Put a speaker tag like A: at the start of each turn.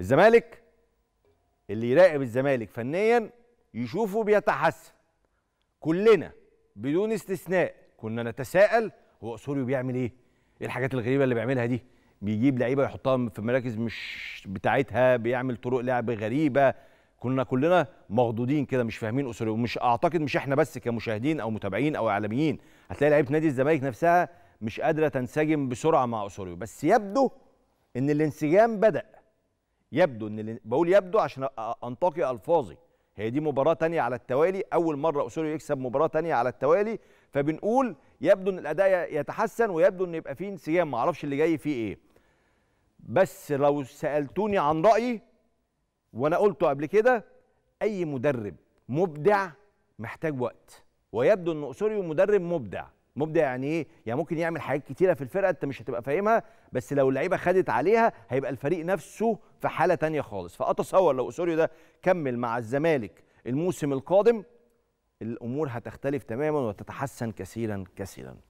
A: الزمالك اللي يراقب الزمالك فنيا يشوفه بيتحسن كلنا بدون استثناء كنا نتساءل هو اسوريو بيعمل ايه؟ ايه الحاجات الغريبه اللي بيعملها دي؟ بيجيب لعيبه يحطها في مراكز مش بتاعتها بيعمل طرق لعب غريبه كنا كلنا مخضوضين كده مش فاهمين اسوريو ومش اعتقد مش احنا بس كمشاهدين او متابعين او اعلاميين هتلاقي لعيبه نادي الزمالك نفسها مش قادره تنسجم بسرعه مع اسوريو بس يبدو ان الانسجام بدا يبدو ان بقول يبدو عشان انتقي الفاظي هي دي مباراه تانية على التوالي اول مره اسوريو يكسب مباراه تانية على التوالي فبنقول يبدو ان الاداء يتحسن ويبدو ان يبقى فيه انسجام ما اعرفش اللي جاي فيه ايه بس لو سالتوني عن رايي وانا قلته قبل كده اي مدرب مبدع محتاج وقت ويبدو ان اسوريو مدرب مبدع مبدع يعني ايه يعني ممكن يعمل حاجات كتيره في الفرقه انت مش هتبقى فاهمها بس لو اللعيبه خدت عليها هيبقى الفريق نفسه في حاله تانية خالص فاتصور لو اسوريو ده كمل مع الزمالك الموسم القادم الامور هتختلف تماما وتتحسن كثيرا كثيرا